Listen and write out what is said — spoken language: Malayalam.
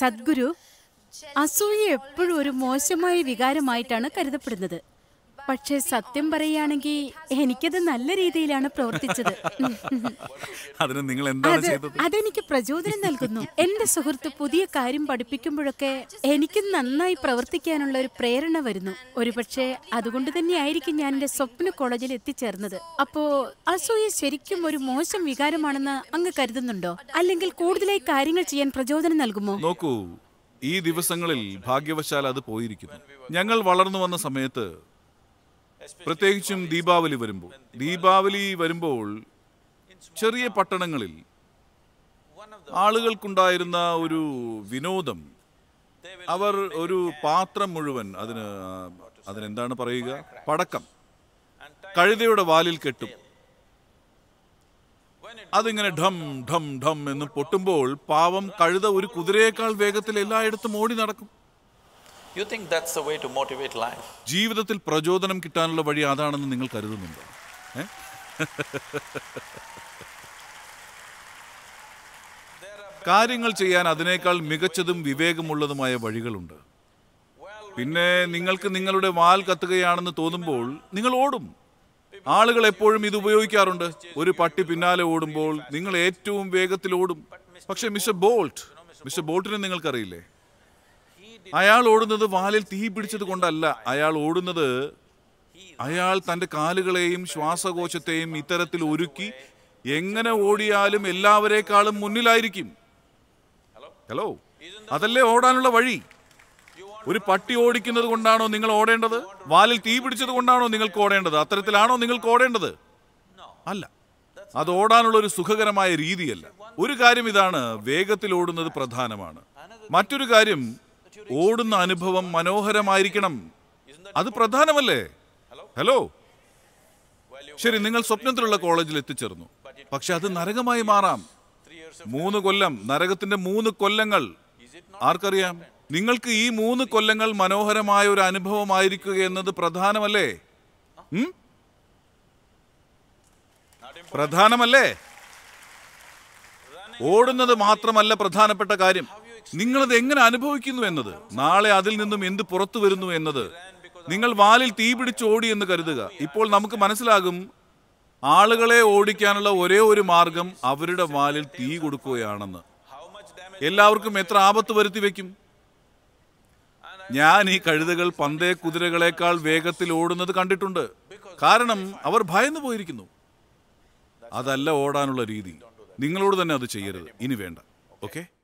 സദ്ഗുരു അസൂയ എപ്പോഴും ഒരു മോശമായ വികാരമായിട്ടാണ് കരുതപ്പെടുന്നത് പക്ഷേ സത്യം പറയുകയാണെങ്കിൽ എനിക്കത് നല്ല രീതിയിലാണ് പ്രവർത്തിച്ചത് നിങ്ങൾ എന്താണ് ചെയ്തത് അതെനിക്ക് പ്രചോദനം നൽകുന്നു എന്റെ സുഹൃത്ത് പുതിയ കാര്യം പഠിപ്പിക്കുമ്പോഴൊക്കെ എനിക്ക് നന്നായി പ്രവർത്തിക്കാനുള്ള ഒരു പ്രേരണ വരുന്നു ഒരുപക്ഷെ അതുകൊണ്ട് തന്നെയായിരിക്കും ഞാൻ എന്റെ സ്വപ്ന കോളേജിൽ എത്തിച്ചേർന്നത് അപ്പോ അസൂയ ശരിക്കും ഒരു മോശം വികാരമാണെന്ന് അങ്ങ് കരുതുന്നുണ്ടോ അല്ലെങ്കിൽ കൂടുതലായി കാര്യങ്ങൾ ചെയ്യാൻ പ്രചോദനം നൽകുമോ നോക്കൂ ഈ ദിവസങ്ങളിൽ ഭാഗ്യവശാൽ അത് പോയിരിക്കുന്നു ഞങ്ങൾ വളർന്നു വന്ന സമയത്ത് പ്രത്യേകിച്ചും ദീപാവലി വരുമ്പോൾ ദീപാവലി വരുമ്പോൾ ചെറിയ പട്ടണങ്ങളിൽ ആളുകൾക്കുണ്ടായിരുന്ന ഒരു വിനോദം അവർ ഒരു പാത്രം മുഴുവൻ അതിന് അതിനെന്താണ് പറയുക പടക്കം കഴുതയുടെ വാലിൽ കെട്ടും അതിങ്ങനെ ഢം ഢം ഢം എന്ന് പൊട്ടുമ്പോൾ പാവം കഴുത ഒരു കുതിരയേക്കാൾ വേഗത്തിൽ എല്ലായിടത്തും ഓടി നടക്കും you think that's a way to motivate life ജീവിതത്തിൽ പ്രചോദനം കിട്ടാനുള്ള വഴി അതാണെന്ന് നിങ്ങൾ കരുതുന്നുണ്ടോ കാര്യങ്ങൾ ചെയ്യാൻ അതിനേക്കാൾ മികച്ചതും വിവേകമുള്ളതുമായ വഴികളുണ്ട് പിന്നെ നിങ്ങൾക്ക് നിങ്ങളുടെ വാൽ കത്തുകയാണെന്ന് തോന്നുമ്പോൾ നിങ്ങൾ ഓടും ആളുകൾ എപ്പോഴും ഇത് ഉപയോഗിക്കാറുണ്ട് ഒരു പട്ടി പിന്നാലെ ഓടുമ്പോൾ നിങ്ങൾ ഏറ്റവും വേഗത്തിൽ ഓടും പക്ഷേ മിസ്റ്റർ ബോൾട്ട് മിസ്റ്റർ ബോൾട്ടിനെ നിങ്ങൾക്കറിയില്ലേ അയാൾ ഓടുന്നത് വാലിൽ തീ പിടിച്ചത് കൊണ്ടല്ല അയാൾ ഓടുന്നത് അയാൾ തൻ്റെ കാലുകളെയും ശ്വാസകോശത്തെയും ഇത്തരത്തിൽ ഒരുക്കി എങ്ങനെ ഓടിയാലും എല്ലാവരെക്കാളും മുന്നിലായിരിക്കും ഹലോ അതല്ലേ ഓടാനുള്ള വഴി ഒരു പട്ടി ഓടിക്കുന്നത് കൊണ്ടാണോ നിങ്ങൾ ഓടേണ്ടത് വാലിൽ തീ പിടിച്ചത് കൊണ്ടാണോ നിങ്ങൾക്ക് ഓടേണ്ടത് അത്തരത്തിലാണോ നിങ്ങൾക്ക് ഓടേണ്ടത് അല്ല അത് ഓടാനുള്ള ഒരു സുഖകരമായ രീതിയല്ല ഒരു കാര്യം ഇതാണ് വേഗത്തിൽ ഓടുന്നത് പ്രധാനമാണ് മറ്റൊരു കാര്യം ഓടുന്ന അനുഭവം മനോഹരമായിരിക്കണം അത് പ്രധാനമല്ലേ ഹലോ ശരി നിങ്ങൾ സ്വപ്നത്തിലുള്ള കോളേജിൽ എത്തിച്ചേർന്നു പക്ഷെ അത് നരകമായി മാറാം മൂന്ന് കൊല്ലം നരകത്തിന്റെ മൂന്ന് കൊല്ലങ്ങൾ ആർക്കറിയാം നിങ്ങൾക്ക് ഈ മൂന്ന് കൊല്ലങ്ങൾ മനോഹരമായ ഒരു അനുഭവമായിരിക്കുക എന്നത് പ്രധാനമല്ലേ പ്രധാനമല്ലേ ഓടുന്നത് മാത്രമല്ല പ്രധാനപ്പെട്ട കാര്യം നിങ്ങളത് എങ്ങനെ അനുഭവിക്കുന്നു എന്നത് നാളെ അതിൽ നിന്നും എന്ത് പുറത്തു വരുന്നു എന്നത് നിങ്ങൾ വാലിൽ തീ പിടിച്ച് ഓടി എന്ന് കരുതുക ഇപ്പോൾ നമുക്ക് മനസ്സിലാകും ആളുകളെ ഓടിക്കാനുള്ള ഒരേ ഒരു മാർഗം അവരുടെ വാലിൽ തീ കൊടുക്കുകയാണെന്ന് എല്ലാവർക്കും എത്ര ആപത്ത് വരുത്തി വെക്കും ഞാൻ ഈ കഴുതകൾ പന്തേ കുതിരകളെക്കാൾ വേഗത്തിൽ ഓടുന്നത് കണ്ടിട്ടുണ്ട് കാരണം അവർ ഭയന്നു പോയിരിക്കുന്നു അതല്ല ഓടാനുള്ള രീതി നിങ്ങളോട് തന്നെ അത് ചെയ്യരുത് ഇനി വേണ്ട ഓക്കെ